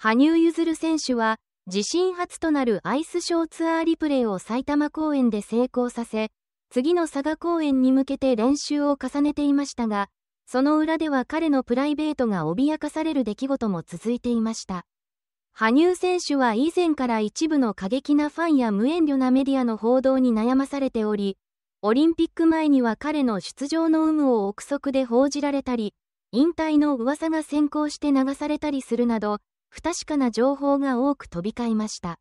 羽生結弦選手は、自身初となるアイスショーツアーリプレーを埼玉公演で成功させ、次の佐賀公演に向けて練習を重ねていましたが、その裏では彼のプライベートが脅かされる出来事も続いていました。羽生選手は以前から一部の過激なファンや無遠慮なメディアの報道に悩まされており、オリンピック前には彼の出場の有無を憶測で報じられたり、引退の噂が先行して流されたりするなど、不確かな情報が多く飛び交いました。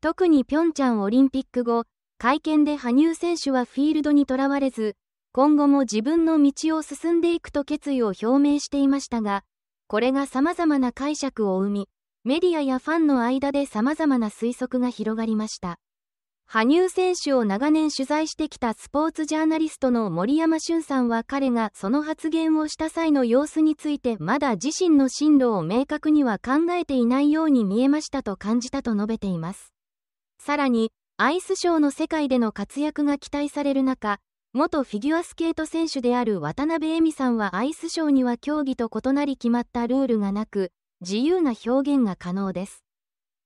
特にピョンチャンオリンピック後、会見で羽生選手はフィールドにとらわれず、今後も自分の道を進んでいくと決意を表明していましたが、これが様々な解釈を生み、メディアやファンの間で様々な推測が広がりました。羽生選手を長年取材してきたスポーツジャーナリストの森山俊さんは彼がその発言をした際の様子についてまだ自身の進路を明確には考えていないように見えましたと感じたと述べています。さらに、アイスショーの世界での活躍が期待される中、元フィギュアスケート選手である渡辺恵美さんはアイスショーには競技と異なり決まったルールがなく、自由な表現が可能です。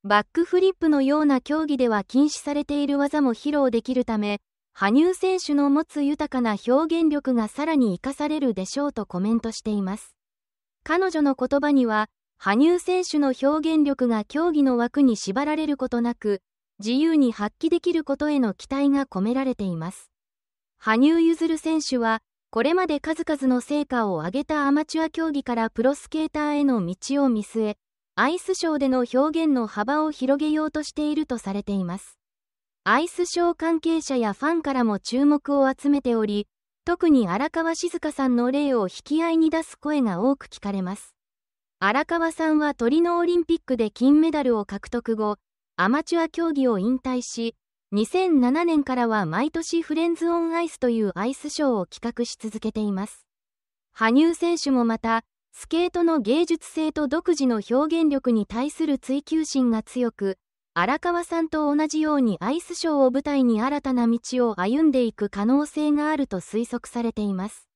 バックフリップのような競技では禁止されている技も披露できるため、羽生選手の持つ豊かな表現力がさらに生かされるでしょうとコメントしています。彼女の言葉には、羽生選手の表現力が競技の枠に縛られることなく、自由に発揮できることへの期待が込められています。羽生結弦選手は、これまで数々の成果を上げたアマチュア競技からプロスケーターへの道を見据え、アイスショーでの表現の幅を広げようとしているとされています。アイスショー関係者やファンからも注目を集めており、特に荒川静香さんの例を引き合いに出す声が多く聞かれます。荒川さんはトリノオリンピックで金メダルを獲得後、アマチュア競技を引退し、2007年からは毎年フレンズ・オン・アイスというアイスショーを企画し続けています。羽生選手もまた、スケートの芸術性と独自の表現力に対する追求心が強く、荒川さんと同じようにアイスショーを舞台に新たな道を歩んでいく可能性があると推測されています。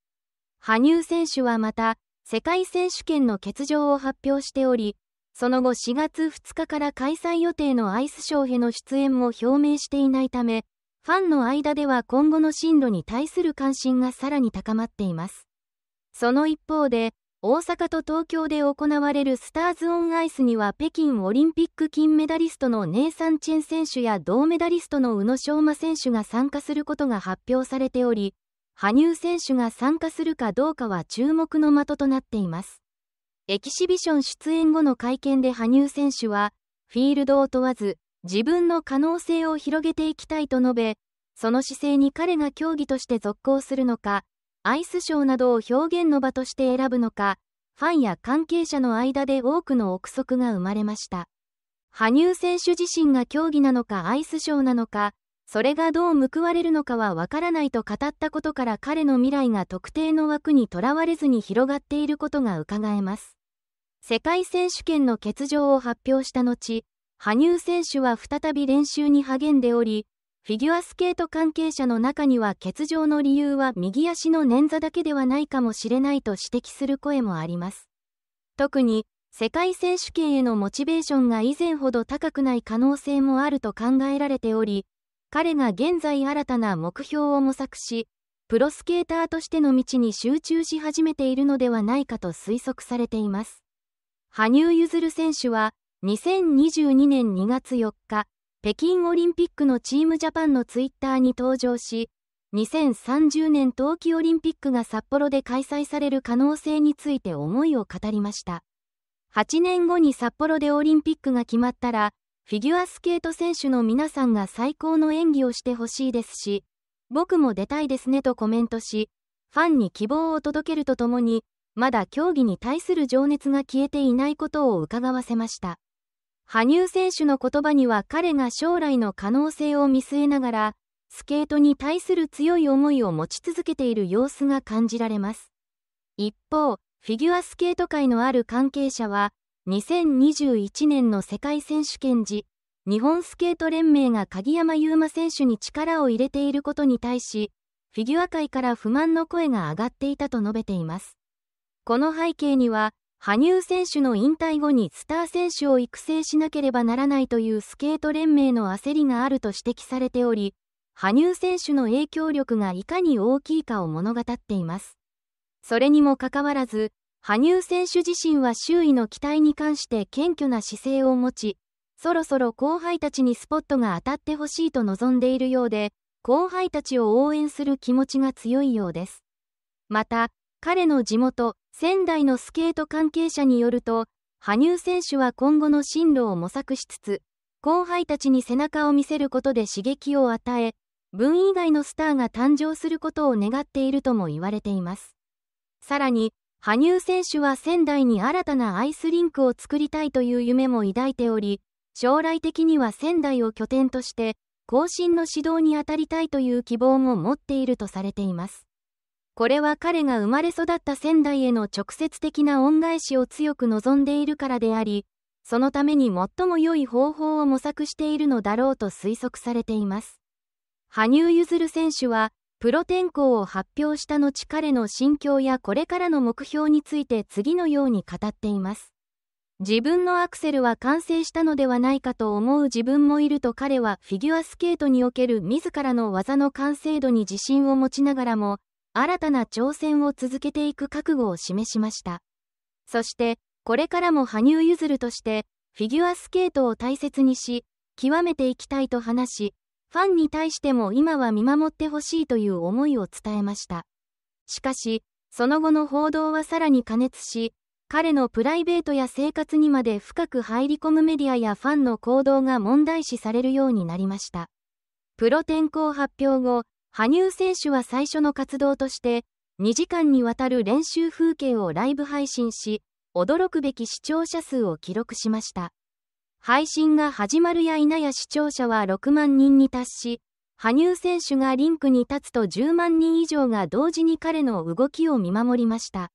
羽生選手はまた、世界選手権の欠場を発表しており、その後4月2日から開催予定のアイスショーへの出演も表明していないため、ファンの間では今後の進路に対する関心がさらに高まっています。その一方で、大阪と東京で行われるスターズ・オン・アイスには北京オリンピック金メダリストのネイサン・チェン選手や銅メダリストの宇野昌磨選手が参加することが発表されており羽生選手が参加するかどうかは注目の的となっていますエキシビション出演後の会見で羽生選手はフィールドを問わず自分の可能性を広げていきたいと述べその姿勢に彼が競技として続行するのかアイスショーなどを表現の場として選ぶのか、ファンや関係者の間で多くの憶測が生まれました。羽生選手自身が競技なのかアイスショーなのか、それがどう報われるのかはわからないと語ったことから彼の未来が特定の枠にとらわれずに広がっていることがうかがえます。世界選手権の欠場を発表した後、羽生選手は再び練習に励んでおり、フィギュアスケート関係者の中には欠場の理由は右足の捻挫だけではないかもしれないと指摘する声もあります。特に、世界選手権へのモチベーションが以前ほど高くない可能性もあると考えられており、彼が現在新たな目標を模索し、プロスケーターとしての道に集中し始めているのではないかと推測されています。羽生結弦選手は、2022年2月4日、北京オリンピックのチームジャパンのツイッターに登場し、2030年冬季オリンピックが札幌で開催される可能性について思いを語りました。8年後に札幌でオリンピックが決まったら、フィギュアスケート選手の皆さんが最高の演技をしてほしいですし、僕も出たいですねとコメントし、ファンに希望を届けるとともに、まだ競技に対する情熱が消えていないことを伺わせました。羽生選手の言葉には彼が将来の可能性を見据えながら、スケートに対する強い思いを持ち続けている様子が感じられます。一方、フィギュアスケート界のある関係者は、2021年の世界選手権時、日本スケート連盟が鍵山優真選手に力を入れていることに対し、フィギュア界から不満の声が上がっていたと述べています。この背景には、羽生選手の引退後にスター選手を育成しなければならないというスケート連盟の焦りがあると指摘されており、羽生選手の影響力がいかに大きいかを物語っています。それにもかかわらず、羽生選手自身は周囲の期待に関して謙虚な姿勢を持ち、そろそろ後輩たちにスポットが当たってほしいと望んでいるようで、後輩たちを応援する気持ちが強いようです。また、彼の地元、仙台のスケート関係者によると、羽生選手は今後の進路を模索しつつ、後輩たちに背中を見せることで刺激を与え、文以外のスターが誕生することを願っているとも言われています。さらに、羽生選手は仙台に新たなアイスリンクを作りたいという夢も抱いており、将来的には仙台を拠点として、後進の指導に当たりたいという希望も持っているとされています。これは彼が生まれ育った仙台への直接的な恩返しを強く望んでいるからであり、そのために最も良い方法を模索しているのだろうと推測されています。羽生結弦選手は、プロ転向を発表した後彼の心境やこれからの目標について次のように語っています。自分のアクセルは完成したのではないかと思う自分もいると彼はフィギュアスケートにおける自らの技の完成度に自信を持ちながらも、新たな挑戦を続けていく覚悟を示しました。そして、これからも羽生結弦として、フィギュアスケートを大切にし、極めていきたいと話し、ファンに対しても今は見守ってほしいという思いを伝えました。しかし、その後の報道はさらに過熱し、彼のプライベートや生活にまで深く入り込むメディアやファンの行動が問題視されるようになりました。プロ転向発表後、羽生選手は最初の活動として、2時間にわたる練習風景をライブ配信し、驚くべき視聴者数を記録しました。配信が始まるや否や視聴者は6万人に達し、羽生選手がリンクに立つと10万人以上が同時に彼の動きを見守りました。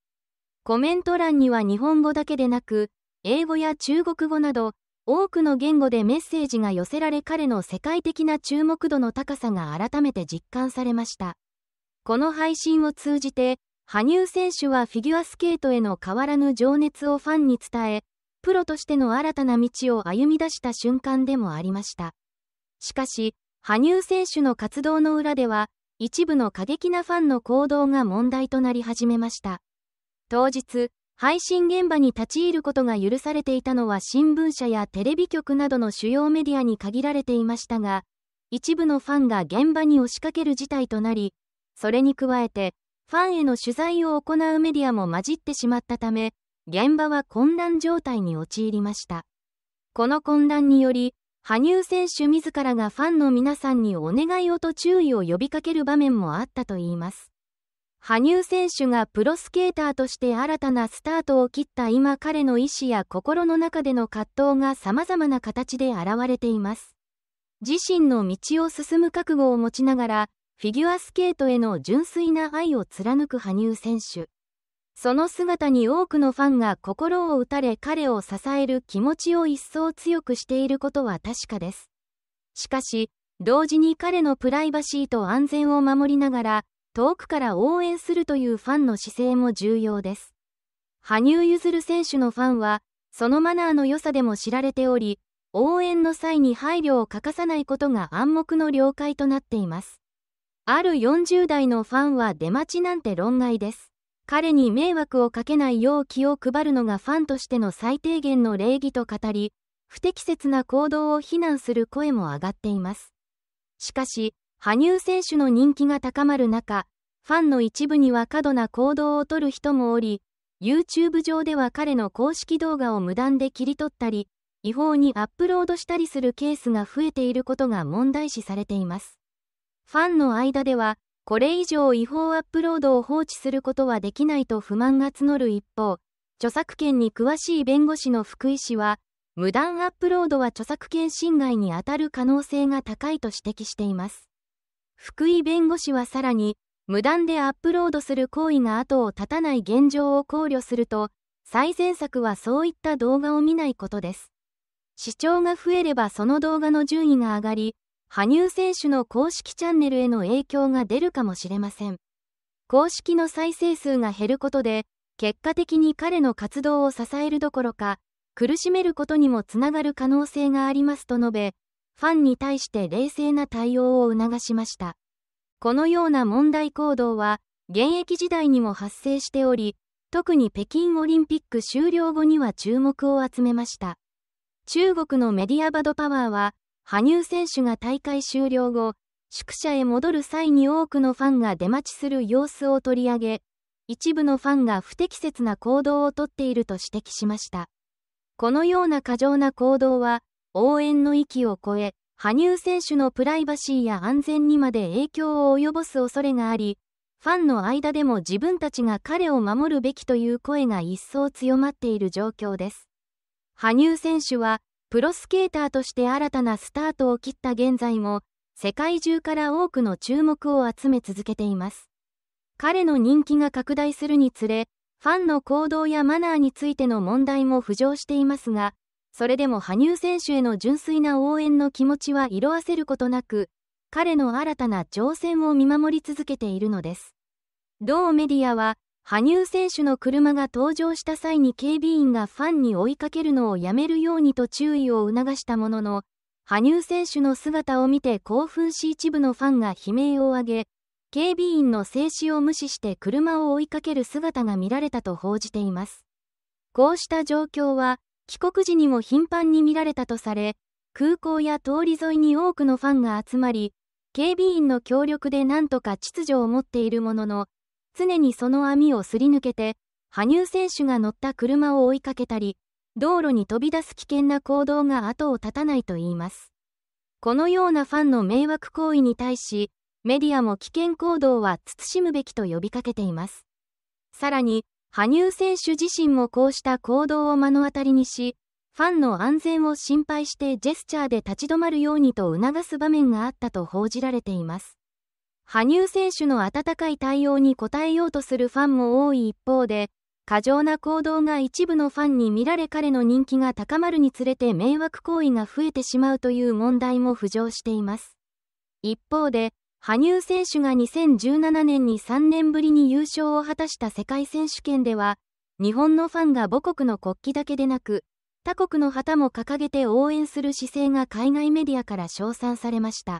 コメント欄には日本語だけでなく、英語や中国語など多くの言語でメッセージが寄せられ彼の世界的な注目度の高さが改めて実感されました。この配信を通じて、羽生選手はフィギュアスケートへの変わらぬ情熱をファンに伝え、プロとしての新たな道を歩み出した瞬間でもありました。しかし、羽生選手の活動の裏では、一部の過激なファンの行動が問題となり始めました。当日、配信現場に立ち入ることが許されていたのは新聞社やテレビ局などの主要メディアに限られていましたが、一部のファンが現場に押しかける事態となり、それに加えて、ファンへの取材を行うメディアも混じってしまったため、現場は混乱状態に陥りました。この混乱により、羽生選手自らがファンの皆さんにお願いをと注意を呼びかける場面もあったといいます。羽生選手がプロスケーターとして新たなスタートを切った今彼の意志や心の中での葛藤が様々な形で現れています。自身の道を進む覚悟を持ちながら、フィギュアスケートへの純粋な愛を貫く羽生選手。その姿に多くのファンが心を打たれ彼を支える気持ちを一層強くしていることは確かです。しかし、同時に彼のプライバシーと安全を守りながら、遠くから応援するというファンの姿勢も重要です。羽生結弦選手のファンは、そのマナーの良さでも知られており、応援の際に配慮を欠かさないことが暗黙の了解となっています。ある40代のファンは出待ちなんて論外です。彼に迷惑をかけないよう気を配るのがファンとしての最低限の礼儀と語り、不適切な行動を非難する声も上がっています。しかし、羽生選手の人気が高まる中、ファンの一部には過度な行動をとる人もおり、YouTube 上では彼の公式動画を無断で切り取ったり、違法にアップロードしたりするケースが増えていることが問題視されています。ファンの間では、これ以上違法アップロードを放置することはできないと不満が募る一方、著作権に詳しい弁護士の福井氏は、無断アップロードは著作権侵害に当たる可能性が高いと指摘しています。福井弁護士はさらに、無断でアップロードする行為が後を絶たない現状を考慮すると、最善策はそういった動画を見ないことです。視聴が増えればその動画の順位が上がり、羽生選手の公式チャンネルへの影響が出るかもしれません。公式の再生数が減ることで、結果的に彼の活動を支えるどころか、苦しめることにもつながる可能性がありますと述べ、ファンに対して冷静な対応を促しました。このような問題行動は、現役時代にも発生しており、特に北京オリンピック終了後には注目を集めました。中国のメディアバドパワーは、羽生選手が大会終了後、宿舎へ戻る際に多くのファンが出待ちする様子を取り上げ、一部のファンが不適切な行動をとっていると指摘しました。このような過剰な行動は、応援の域を超え、羽生選手のプライバシーや安全にまで影響を及ぼす恐れがあり、ファンの間でも自分たちが彼を守るべきという声が一層強まっている状況です。羽生選手は、プロスケーターとして新たなスタートを切った現在も、世界中から多くの注目を集め続けています。彼の人気が拡大するにつれ、ファンの行動やマナーについての問題も浮上していますが、それでも羽生選手への純粋な応援の気持ちは色あせることなく、彼の新たな挑戦を見守り続けているのです。同メディアは、羽生選手の車が登場した際に警備員がファンに追いかけるのをやめるようにと注意を促したものの、羽生選手の姿を見て興奮し一部のファンが悲鳴を上げ、警備員の制止を無視して車を追いかける姿が見られたと報じています。こうした状況は、帰国時にも頻繁に見られたとされ、空港や通り沿いに多くのファンが集まり、警備員の協力でなんとか秩序を持っているものの、常にその網をすり抜けて、羽生選手が乗った車を追いかけたり、道路に飛び出す危険な行動が後を絶たないといいます。このようなファンの迷惑行為に対し、メディアも危険行動は慎むべきと呼びかけています。さらに、羽生選手自身もこうした行動を目の当たりにし、ファンの安全を心配してジェスチャーで立ち止まるようにと促す場面があったと報じられています。羽生選手の温かい対応に応えようとするファンも多い一方で、過剰な行動が一部のファンに見られ彼の人気が高まるにつれて迷惑行為が増えてしまうという問題も浮上しています。一方で、羽生選手が2017年に3年ぶりに優勝を果たした世界選手権では、日本のファンが母国の国旗だけでなく、他国の旗も掲げて応援する姿勢が海外メディアから称賛されました。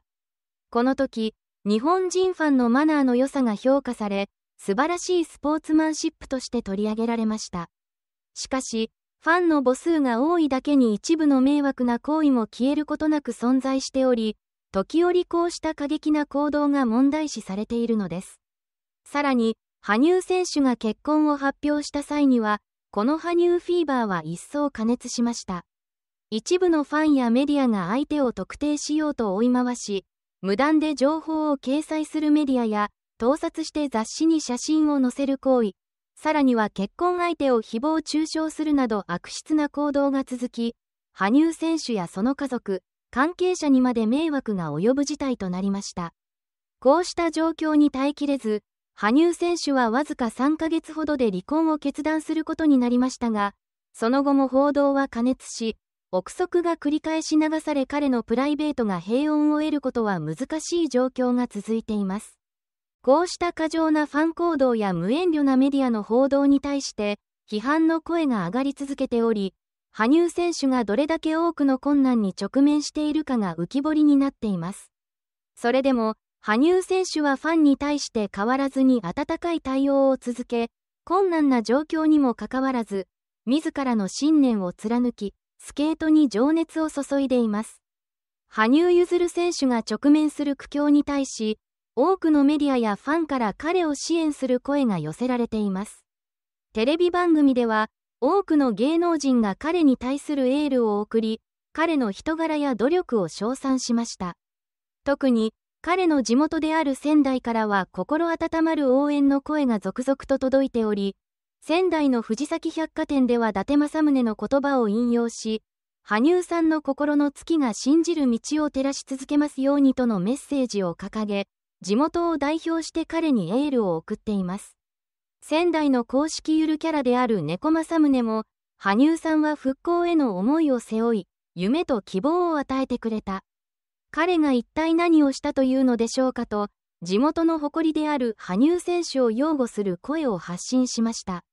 この時、日本人ファンのマナーの良さが評価され、素晴らしいスポーツマンシップとして取り上げられました。しかし、ファンの母数が多いだけに一部の迷惑な行為も消えることなく存在しており、時折こうした過激な行動が問題視されているのです。さらに、羽生選手が結婚を発表した際には、この羽生フィーバーは一層加熱しました。一部のファンやメディアが相手を特定しようと追い回し、無断で情報を掲載するメディアや、盗撮して雑誌に写真を載せる行為、さらには結婚相手を誹謗中傷するなど悪質な行動が続き、羽生選手やその家族、関係者にまで迷惑が及ぶ事態となりました。こうした状況に耐えきれず、羽生選手はわずか3ヶ月ほどで離婚を決断することになりましたが、その後も報道は過熱し、憶測が繰り返し流され彼のプライベートが平穏を得ることは難しい状況が続いています。こうした過剰なファン行動や無遠慮なメディアの報道に対して、批判の声が上がり続けており、羽生選手がどれだけ多くの困難に直面しているかが浮き彫りになっています。それでも、羽生選手はファンに対して変わらずに温かい対応を続け、困難な状況にもかかわらず、自らの信念を貫き、スケートに情熱を注いでいます。羽生結弦選手が直面する苦境に対し、多くのメディアやファンから彼を支援する声が寄せられています。テレビ番組では、多くの芸能人が彼に対するエールを送り、彼の人柄や努力を称賛しました。特に、彼の地元である仙台からは心温まる応援の声が続々と届いており、仙台の藤崎百貨店では伊達政宗の言葉を引用し、羽生さんの心の月が信じる道を照らし続けますようにとのメッセージを掲げ、地元を代表して彼にエールを送っています。仙台の公式ゆるキャラである猫政宗も、羽生さんは復興への思いを背負い、夢と希望を与えてくれた。彼が一体何をしたというのでしょうかと、地元の誇りである羽生選手を擁護する声を発信しました。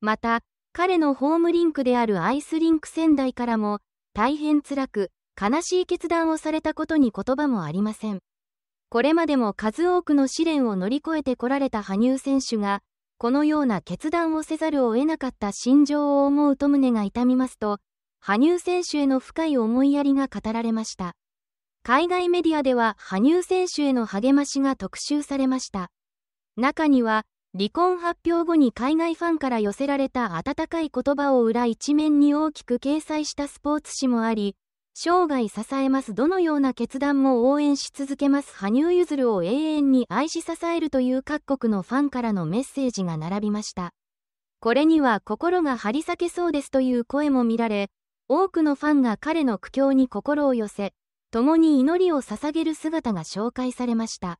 また、彼のホームリンクであるアイスリンク仙台からも、大変辛く、悲しい決断をされたことに言葉もありません。これまでも数多くの試練を乗り越えてこられた羽生選手が、このような決断をせざるを得なかった心情を思うと宗が痛みますと、羽生選手への深い思いやりが語られました。海外メディアでは羽生選手への励ましが特集されました。中には、離婚発表後に海外ファンから寄せられた温かい言葉を裏一面に大きく掲載したスポーツ紙もあり、生涯支えますどのような決断も応援し続けます羽生結弦を永遠に愛し支えるという各国のファンからのメッセージが並びましたこれには心が張り裂けそうですという声も見られ多くのファンが彼の苦境に心を寄せ共に祈りを捧げる姿が紹介されました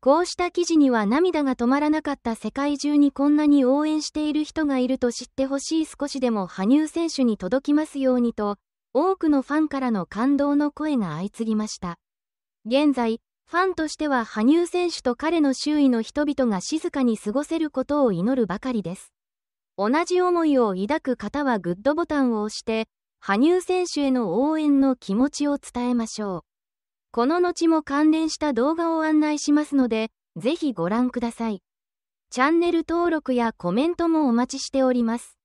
こうした記事には涙が止まらなかった世界中にこんなに応援している人がいると知ってほしい少しでも羽生選手に届きますようにと多くのファンからの感動の声が相次ぎました現在ファンとしては羽生選手と彼の周囲の人々が静かに過ごせることを祈るばかりです同じ思いを抱く方はグッドボタンを押して羽生選手への応援の気持ちを伝えましょうこの後も関連した動画を案内しますのでぜひご覧くださいチャンネル登録やコメントもお待ちしております